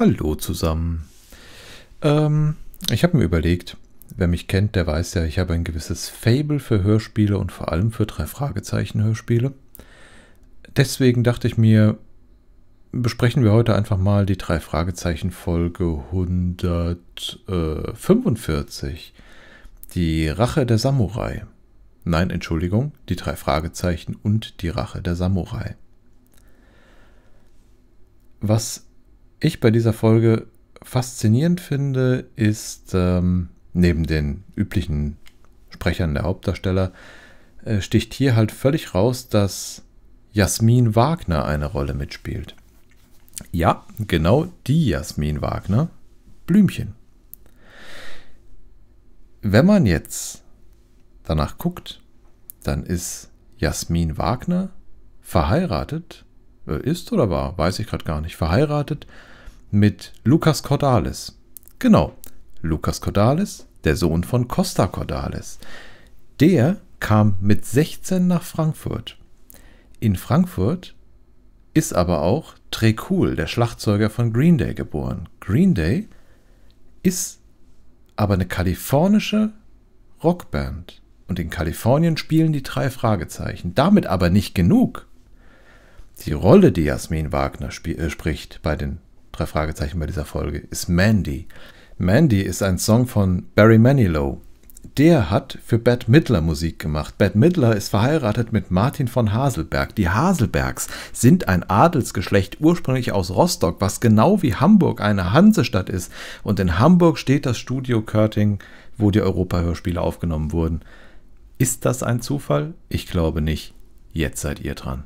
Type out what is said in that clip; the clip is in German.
Hallo zusammen. Ähm, ich habe mir überlegt, wer mich kennt, der weiß ja, ich habe ein gewisses Fable für Hörspiele und vor allem für drei Fragezeichen Hörspiele. Deswegen dachte ich mir, besprechen wir heute einfach mal die drei Fragezeichen Folge 145. Die Rache der Samurai. Nein, Entschuldigung, die drei Fragezeichen und die Rache der Samurai. Was ich bei dieser Folge faszinierend finde, ist ähm, neben den üblichen Sprechern der Hauptdarsteller, äh, sticht hier halt völlig raus, dass Jasmin Wagner eine Rolle mitspielt. Ja, genau die Jasmin Wagner, Blümchen. Wenn man jetzt danach guckt, dann ist Jasmin Wagner verheiratet äh, ist oder war, weiß ich gerade gar nicht, verheiratet mit Lukas Cordalis. Genau, Lukas Cordalis, der Sohn von Costa Cordalis. Der kam mit 16 nach Frankfurt. In Frankfurt ist aber auch Trekul, der Schlagzeuger von Green Day, geboren. Green Day ist aber eine kalifornische Rockband. Und in Kalifornien spielen die drei Fragezeichen. Damit aber nicht genug. Die Rolle, die Jasmin Wagner äh, spricht bei den drei Fragezeichen bei dieser Folge, ist Mandy. Mandy ist ein Song von Barry Manilow. Der hat für Bad Midler Musik gemacht. Bad Midler ist verheiratet mit Martin von Haselberg. Die Haselbergs sind ein Adelsgeschlecht ursprünglich aus Rostock, was genau wie Hamburg eine Hansestadt ist. Und in Hamburg steht das Studio Körting, wo die Europahörspiele aufgenommen wurden. Ist das ein Zufall? Ich glaube nicht. Jetzt seid ihr dran.